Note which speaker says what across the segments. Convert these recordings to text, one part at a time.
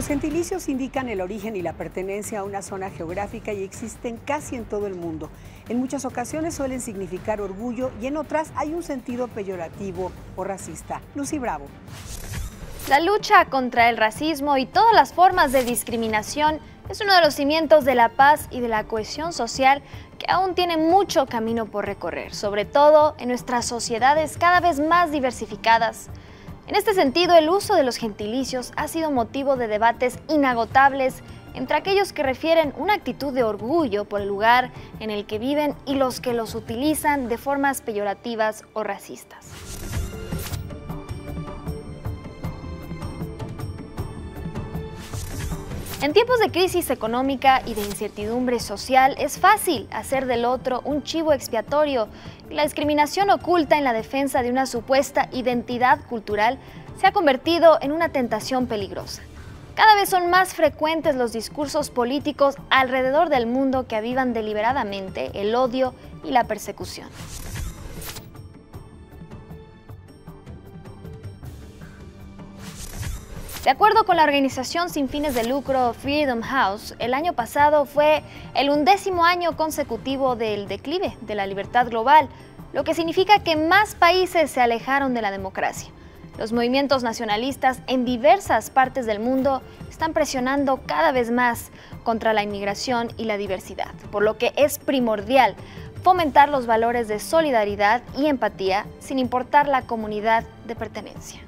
Speaker 1: Los gentilicios indican el origen y la pertenencia a una zona geográfica y existen casi en todo el mundo. En muchas ocasiones suelen significar orgullo y en otras hay un sentido peyorativo o racista. Lucy Bravo.
Speaker 2: La lucha contra el racismo y todas las formas de discriminación es uno de los cimientos de la paz y de la cohesión social que aún tiene mucho camino por recorrer, sobre todo en nuestras sociedades cada vez más diversificadas, en este sentido, el uso de los gentilicios ha sido motivo de debates inagotables entre aquellos que refieren una actitud de orgullo por el lugar en el que viven y los que los utilizan de formas peyorativas o racistas. En tiempos de crisis económica y de incertidumbre social es fácil hacer del otro un chivo expiatorio la discriminación oculta en la defensa de una supuesta identidad cultural se ha convertido en una tentación peligrosa. Cada vez son más frecuentes los discursos políticos alrededor del mundo que avivan deliberadamente el odio y la persecución. De acuerdo con la organización sin fines de lucro Freedom House, el año pasado fue el undécimo año consecutivo del declive de la libertad global, lo que significa que más países se alejaron de la democracia. Los movimientos nacionalistas en diversas partes del mundo están presionando cada vez más contra la inmigración y la diversidad, por lo que es primordial fomentar los valores de solidaridad y empatía sin importar la comunidad de pertenencia.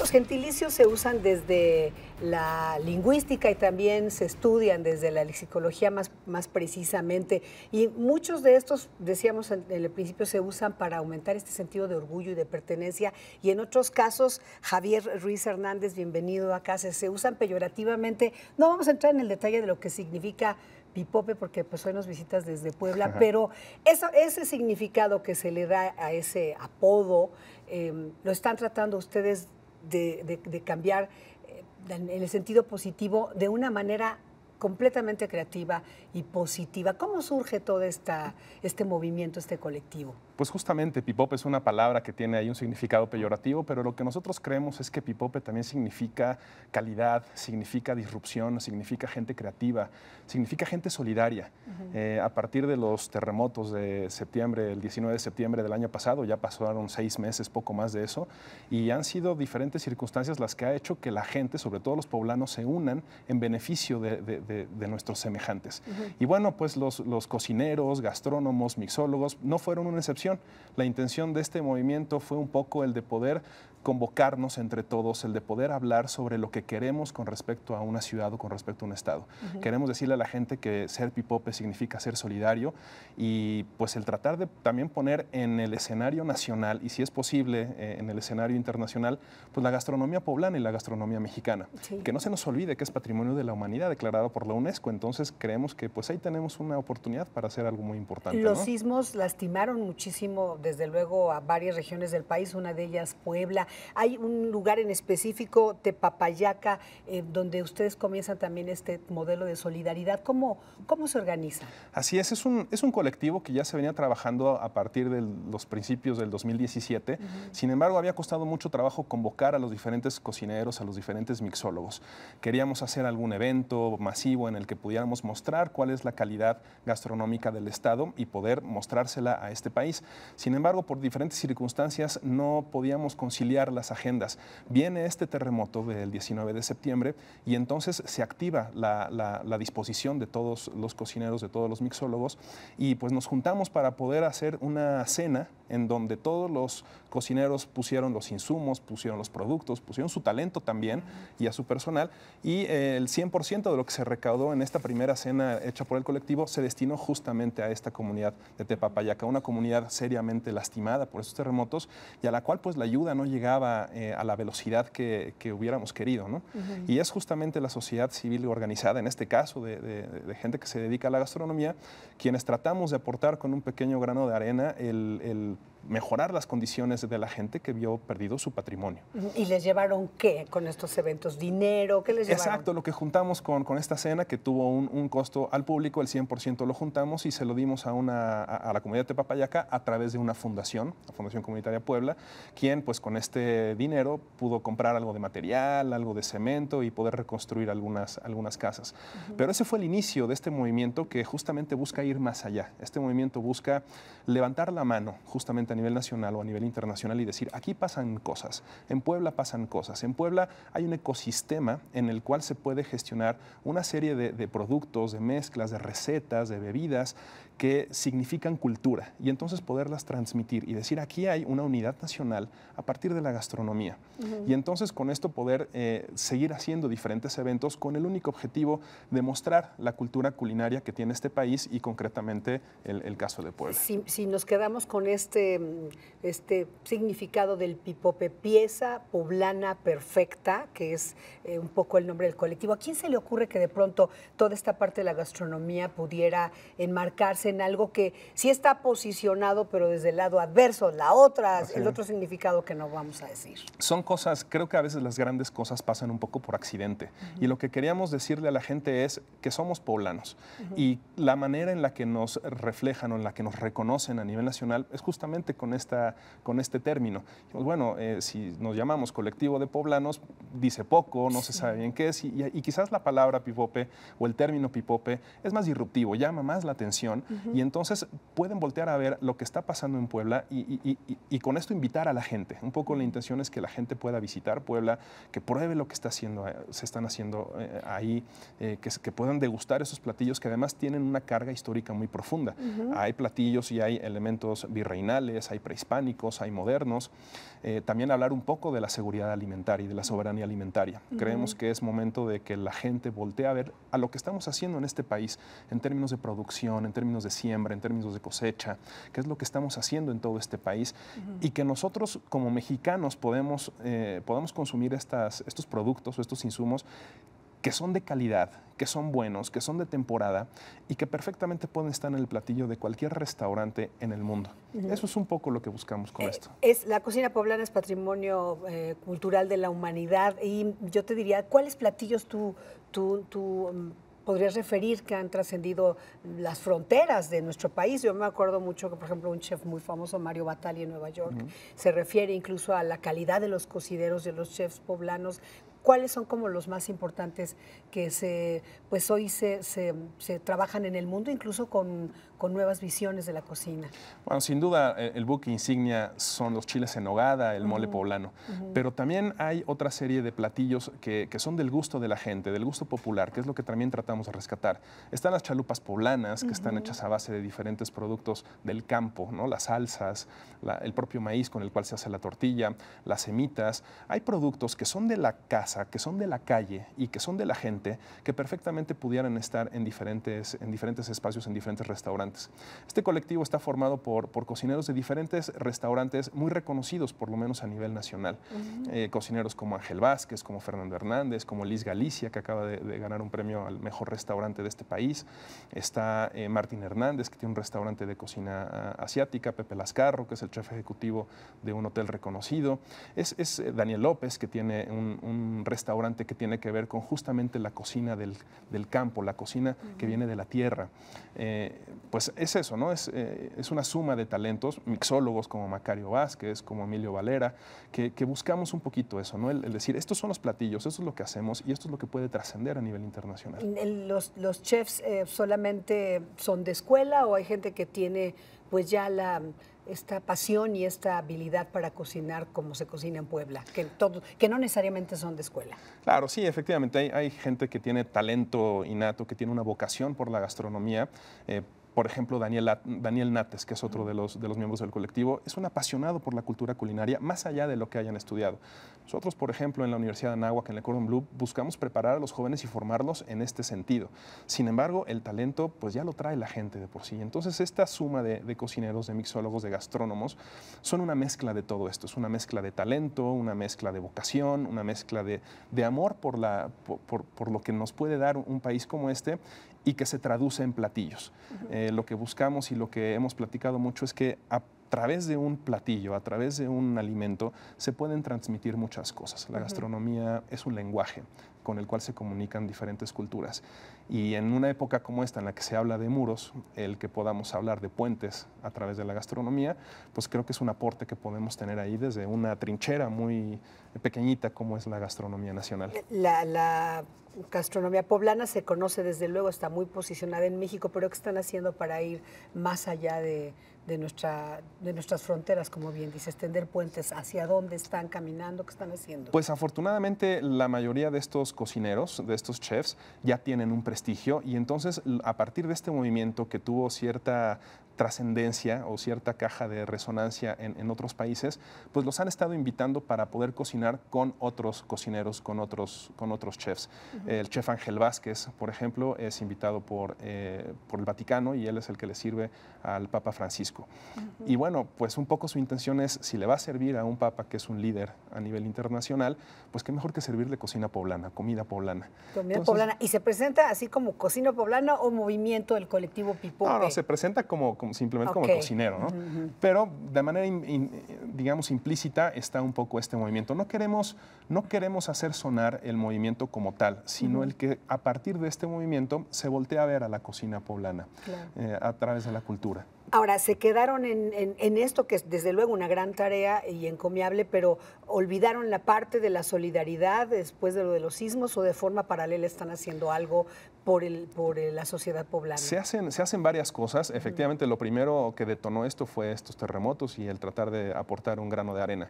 Speaker 1: Los gentilicios se usan desde la lingüística y también se estudian desde la lexicología más, más precisamente. Y muchos de estos, decíamos en el principio, se usan para aumentar este sentido de orgullo y de pertenencia. Y en otros casos, Javier Ruiz Hernández, bienvenido a casa, se usan peyorativamente. No vamos a entrar en el detalle de lo que significa Pipope, porque pues hoy nos visitas desde Puebla, pero ese significado que se le da a ese apodo, eh, ¿lo están tratando ustedes de, cambiar eh, en el sentido positivo de una manera completamente creativa y positiva. ¿Cómo surge todo esta, este movimiento, este colectivo?
Speaker 3: Pues justamente Pipope es una palabra que tiene ahí un significado peyorativo, pero lo que nosotros creemos es que Pipope también significa calidad, significa disrupción, significa gente creativa, significa gente solidaria. Eh, a partir de los terremotos de septiembre, el 19 de septiembre del año pasado, ya pasaron seis meses, poco más de eso, y han sido diferentes circunstancias las que ha hecho que la gente, sobre todo los poblanos, se unan en beneficio de, nuestros semejantes. Y bueno, pues los, los cocineros, gastrónomos, mixólogos no fueron una excepción. La intención de este movimiento fue un poco el de poder convocarnos entre todos, el de poder hablar sobre lo que queremos con respecto a una ciudad o con respecto a un estado. Queremos decirle a la gente que ser pipope significa ser solidario y pues el tratar de también poner en el escenario nacional y si es posible eh, en el escenario internacional, pues la gastronomía poblana y la gastronomía mexicana. Que no se nos olvide que es patrimonio de la humanidad declarado por la UNESCO, entonces creemos que pues ahí tenemos una oportunidad para hacer algo muy importante. Los
Speaker 1: sismos lastimaron muchísimo, desde luego, a varias regiones del país, una de ellas Puebla. Hay un lugar en específico, Tepapayaca, eh, donde ustedes comienzan también este modelo de solidaridad. ¿Cómo, cómo se organiza?
Speaker 3: Así es, es un, es un colectivo que ya se venía trabajando a partir de los principios del 2017. Sin embargo, había costado mucho trabajo convocar a los diferentes cocineros, a los diferentes mixólogos. Queríamos hacer algún evento masivo en el que pudiéramos mostrar cuál es la calidad gastronómica del Estado y poder mostrársela a este país. Sin embargo, por diferentes circunstancias no podíamos conciliar las agendas. Viene este terremoto del 19 de septiembre y entonces se activa la, disposición de todos los cocineros, de todos los mixólogos y pues nos juntamos para poder hacer una cena en donde todos los cocineros pusieron los insumos, pusieron los productos, pusieron su talento también y a su personal. Y eh, el 100% de lo que se recaudó en esta primera cena hecha por el colectivo se destinó justamente a esta comunidad de Tepapayaca, una comunidad seriamente lastimada por estos terremotos y a la cual pues la ayuda no llegaba eh, a la velocidad que, que hubiéramos querido. ¿no? Y es justamente la sociedad civil organizada, en este caso de, gente que se dedica a la gastronomía, quienes tratamos de aportar con un pequeño grano de arena el, mejorar las condiciones de la gente que vio perdido su patrimonio.
Speaker 1: ¿Y les llevaron qué con estos eventos? ¿Dinero? ¿Qué les llevaron?
Speaker 3: Exacto, lo que juntamos con, con esta cena que tuvo un, un costo al público, el 100% lo juntamos y se lo dimos a, una, a, a la comunidad de Papayaca a través de una fundación, la Fundación Comunitaria Puebla, quien pues con este este dinero pudo comprar algo de material, algo de cemento y poder reconstruir algunas, algunas casas. Pero ese fue el inicio de este movimiento que justamente busca ir más allá. Este movimiento busca levantar la mano justamente a nivel nacional o a nivel internacional y decir, aquí pasan cosas, en Puebla pasan cosas, en Puebla hay un ecosistema en el cual se puede gestionar una serie de productos, de mezclas, de recetas, de bebidas que significan cultura y entonces poderlas transmitir y decir aquí hay una unidad nacional a partir de la gastronomía. Y entonces con esto poder eh, seguir haciendo diferentes eventos con el único objetivo de mostrar la cultura culinaria que tiene este país y concretamente el, caso de Puebla.
Speaker 1: Si, nos quedamos con este, este significado del pipope, pieza poblana perfecta, que es eh, un poco el nombre del colectivo, ¿a quién se le ocurre que de pronto toda esta parte de la gastronomía pudiera enmarcarse en algo que sí está posicionado, pero desde el lado adverso, la otra, el otro significado que no vamos a decir.
Speaker 3: Son cosas, creo que a veces las grandes cosas pasan un poco por accidente. Y lo que queríamos decirle a la gente es que somos poblanos. Y la manera en la que nos reflejan o en la que nos reconocen a nivel nacional es justamente con, esta, con este término. Pues bueno, eh, si nos llamamos colectivo de poblanos, dice poco, no se sabe bien qué es. y, y quizás la palabra pipope o el término pipope es más disruptivo, llama más la atención y entonces pueden voltear a ver lo que está pasando en Puebla y, con esto invitar a la gente. Un poco la intención es que la gente pueda visitar Puebla, que pruebe lo que está haciendo, eh, se están haciendo eh, ahí, eh, que, que, puedan degustar esos platillos que además tienen una carga histórica muy profunda. Hay platillos y hay elementos virreinales, hay prehispánicos, hay modernos. también hablar un poco de la seguridad alimentaria y de la soberanía alimentaria. Creemos que es momento de que la gente voltee a ver a lo que estamos haciendo en este país en términos de producción, en términos de siembra, en términos de cosecha, qué es lo que estamos haciendo en todo este país y que nosotros como mexicanos podemos, eh, podemos consumir estas, estos productos o estos insumos que son de calidad, que son buenos, que son de temporada y que perfectamente pueden estar en el platillo de cualquier restaurante en el mundo. Eso es un poco lo que buscamos con eh, esto.
Speaker 1: Es, la cocina poblana es patrimonio eh, cultural de la humanidad y yo te diría, ¿cuáles platillos tú, tú, mm, podrías referir que han trascendido las fronteras de nuestro país. Yo me acuerdo mucho que, por ejemplo, un chef muy famoso, Mario Batali en Nueva York, se refiere incluso a la calidad de los cocideros, de los chefs poblanos, ¿Cuáles son como los más importantes que se, pues hoy se, trabajan en el mundo, incluso con, nuevas visiones de la cocina?
Speaker 3: Bueno, sin duda e-, el, buque insignia son los chiles en nogada, el mole poblano, pero también hay otra serie de platillos que, que, son del gusto de la gente, del gusto popular, que es lo que también tratamos de rescatar. Están las chalupas poblanas, que están hechas a base de diferentes productos del campo, ¿no? las salsas, el propio maíz con el cual se hace la tortilla, las semitas. Hay productos que son de la casa que son de la calle y que son de la gente, que perfectamente pudieran estar en diferentes, en diferentes espacios, en diferentes restaurantes. Este colectivo está formado por, por cocineros de diferentes restaurantes muy reconocidos, por lo menos a nivel nacional. Eh, cocineros como Ángel Vázquez, como Fernando Hernández, como Liz Galicia, que acaba de, ganar un premio al mejor restaurante de este país. Está eh, Martín Hernández, que tiene un restaurante de cocina ah, asiática. Pepe Lascarro, que es el chef ejecutivo de un hotel reconocido. Es, es eh, Daniel López, que tiene un restaurante que tiene que ver con justamente la cocina del, campo, la cocina que viene de la tierra. Eh, pues es eso, ¿no? Es, eh, es, una suma de talentos, mixólogos como Macario Vázquez, como Emilio Valera, que, buscamos un poquito eso, ¿no? El, decir, estos son los platillos, esto es lo que hacemos y esto es lo que puede trascender a nivel internacional.
Speaker 1: ¿Los, chefs eh, solamente son de escuela o hay gente que tiene pues ya la esta pasión y esta habilidad para cocinar como se cocina en Puebla, que, que no necesariamente son de escuela.
Speaker 3: Claro, sí, efectivamente, hay, gente que tiene talento innato, que tiene una vocación por la gastronomía. Eh, por ejemplo, Daniel, Daniel Nates, que es otro de los, de los miembros del colectivo, es un apasionado por la cultura culinaria, más allá de lo que hayan estudiado. Nosotros, por ejemplo, en la Universidad de Anáhuac, en el Cordon Blue, buscamos preparar a los jóvenes y formarlos en este sentido. Sin embargo, el talento, pues ya lo trae la gente de por sí. Entonces, esta suma de, cocineros, de mixólogos, de gastrónomos, son una mezcla de todo esto. Es una mezcla de talento, una mezcla de vocación, una mezcla de, amor por, la, por lo que nos puede dar un país como este y que se traduce en platillos. Eh, lo que buscamos y lo que hemos platicado mucho es que a través de un platillo, a través de un alimento, se pueden transmitir muchas cosas. La gastronomía es un lenguaje, con el cual se comunican diferentes culturas. Y en una época como esta, en la que se habla de muros, el que podamos hablar de puentes a través de la gastronomía, pues creo que es un aporte que podemos tener ahí desde una trinchera muy pequeñita como es la gastronomía nacional.
Speaker 1: La, gastronomía poblana se conoce desde luego, está muy posicionada en México, pero ¿qué están haciendo para ir más allá de, de, nuestra, de nuestras fronteras, como bien dices, tender puentes? ¿Hacia dónde están caminando? ¿Qué están haciendo?
Speaker 3: Pues afortunadamente la mayoría de estos cocineros, de estos chefs, ya tienen un prestigio y entonces a partir de este movimiento que tuvo cierta trascendencia o cierta caja de resonancia en, otros países, pues los han estado invitando para poder cocinar con otros cocineros, con otros, con otros chefs. El chef Ángel Vázquez, por ejemplo, es invitado por, eh, por el Vaticano y él es el que le sirve al Papa Francisco. Y bueno, pues un poco su intención es, si le va a servir a un Papa que es un líder a nivel internacional, pues qué mejor que servirle cocina poblana, comida poblana.
Speaker 1: Comida poblana. ¿Y se presenta así como cocina poblana o movimiento del colectivo Pipón? No, no, se
Speaker 3: presenta como simplemente como cocinero, ¿no? Pero de manera, digamos, implícita está un poco este movimiento. No queremos, no queremos hacer sonar el movimiento como tal, sino el que a partir de este movimiento se voltea a ver a la cocina poblana eh, a través de la cultura.
Speaker 1: Ahora, se quedaron en, en, esto que es desde luego una gran tarea y encomiable, pero olvidaron la parte de la solidaridad después de lo de los sismos o de forma paralela están haciendo algo por, eh, la sociedad poblana? Se
Speaker 3: hacen, se hacen varias cosas. Efectivamente, lo primero que detonó esto fue estos terremotos y el tratar de aportar un grano de arena.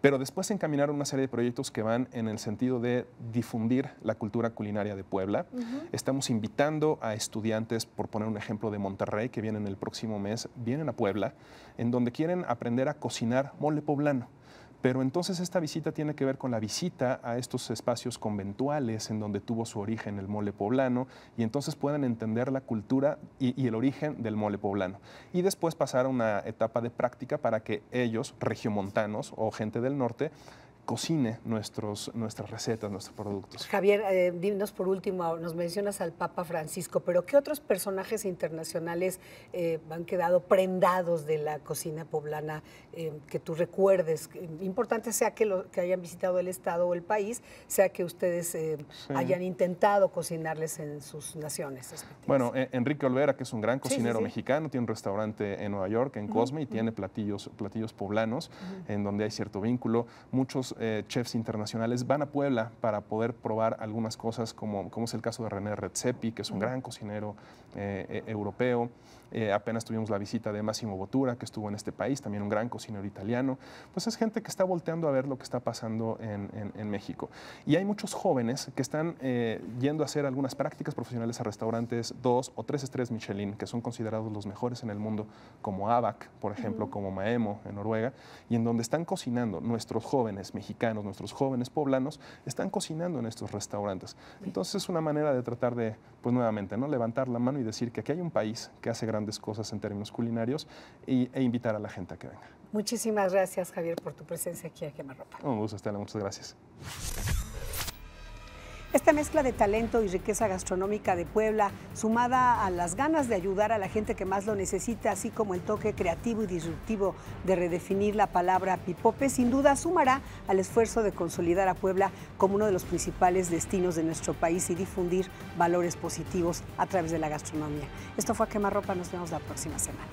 Speaker 3: Pero después encaminaron una serie de proyectos que van en el sentido de difundir la cultura culinaria de Puebla. Estamos invitando a estudiantes, por poner un ejemplo, de Monterrey, que vienen el próximo mes, vienen a Puebla, en donde quieren aprender a cocinar mole poblano. Pero entonces esta visita tiene que ver con la visita a estos espacios conventuales en donde tuvo su origen el mole poblano y entonces pueden entender la cultura y, y el origen del mole poblano. Y después pasar a una etapa de práctica para que ellos, regiomontanos o gente del norte, cocine nuestros, nuestras recetas, nuestros productos.
Speaker 1: Javier, eh, dinos por último, nos mencionas al Papa Francisco, pero ¿qué otros personajes internacionales eh, han quedado prendados de la cocina poblana eh, que tú recuerdes? Importante sea que, lo, que hayan visitado el Estado o el país, sea que ustedes hayan intentado cocinarles en sus naciones.
Speaker 3: Bueno, Enrique Olvera, que es un gran cocinero mexicano, tiene un restaurante en Nueva York, en Cosme, y tiene platillos, platillos poblanos, en donde hay cierto vínculo. Muchos eh, chefs internacionales van a Puebla para poder probar algunas cosas, como, como es el caso de René Redzepi, que es un gran cocinero eh, e, europeo. Eh, apenas tuvimos la visita de Massimo Bottura, que estuvo en este país, también un gran cocinero italiano. Pues es gente que está volteando a ver lo que está pasando en, México. Y hay muchos jóvenes que están yendo a hacer algunas prácticas profesionales a restaurantes 2 o tres estrellas Michelin, que son considerados los mejores en el mundo, como ABAC, por ejemplo, como Maemo en Noruega, y en donde están cocinando nuestros jóvenes mexicanos nuestros jóvenes poblanos, están cocinando en estos restaurantes. Entonces es una manera de tratar de, pues nuevamente, ¿no? levantar la mano y decir que aquí hay un país que hace grandes cosas en términos culinarios e invitar a la gente a que venga.
Speaker 1: Muchísimas gracias, Javier, por tu presencia aquí a Quemarropa.
Speaker 3: Un gusto, Estela. Muchas gracias.
Speaker 1: Esta mezcla de talento y riqueza gastronómica de Puebla, sumada a las ganas de ayudar a la gente que más lo necesita, así como el toque creativo y disruptivo de redefinir la palabra pipope, sin duda sumará al esfuerzo de consolidar a Puebla como uno de los principales destinos de nuestro país y difundir valores positivos a través de la gastronomía. Esto fue a Quemarropa, nos vemos la próxima semana.